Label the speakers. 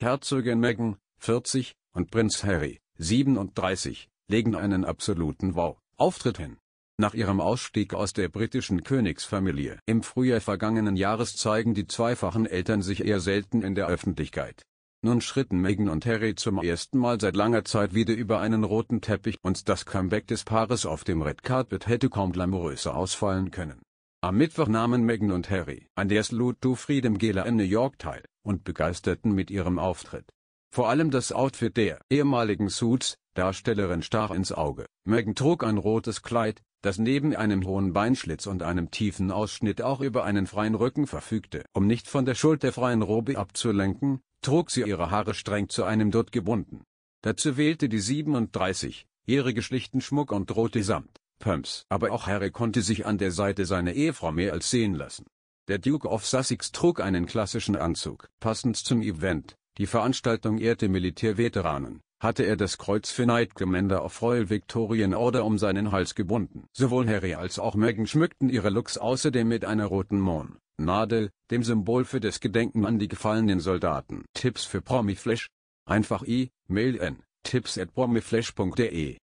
Speaker 1: Herzogin Meghan, 40, und Prinz Harry, 37, legen einen absoluten Wow-Auftritt hin. Nach ihrem Ausstieg aus der britischen Königsfamilie im Frühjahr vergangenen Jahres zeigen die zweifachen Eltern sich eher selten in der Öffentlichkeit. Nun schritten Meghan und Harry zum ersten Mal seit langer Zeit wieder über einen roten Teppich und das Comeback des Paares auf dem Red Carpet hätte kaum glamouröser ausfallen können. Am Mittwoch nahmen Meghan und Harry an der Salute to Freedom Gala in New York teil und begeisterten mit ihrem Auftritt. Vor allem das Outfit der ehemaligen Suits-Darstellerin stach ins Auge. Meghan trug ein rotes Kleid, das neben einem hohen Beinschlitz und einem tiefen Ausschnitt auch über einen freien Rücken verfügte. Um nicht von der Schuld der freien Robe abzulenken, trug sie ihre Haare streng zu einem Dutt gebunden. Dazu wählte die 37-jährige schlichten Schmuck und rote Samt. Pumps. Aber auch Harry konnte sich an der Seite seiner Ehefrau mehr als sehen lassen. Der Duke of Sussex trug einen klassischen Anzug. Passend zum Event, die Veranstaltung ehrte Militärveteranen, hatte er das Kreuz für Knight Commander of Royal Victorian Order um seinen Hals gebunden. Sowohl Harry als auch Meghan schmückten ihre Looks außerdem mit einer roten Mohn. Nadel, dem Symbol für das Gedenken an die gefallenen Soldaten. Tipps für Promiflash? Einfach i-Mail n tipps at promiflash.de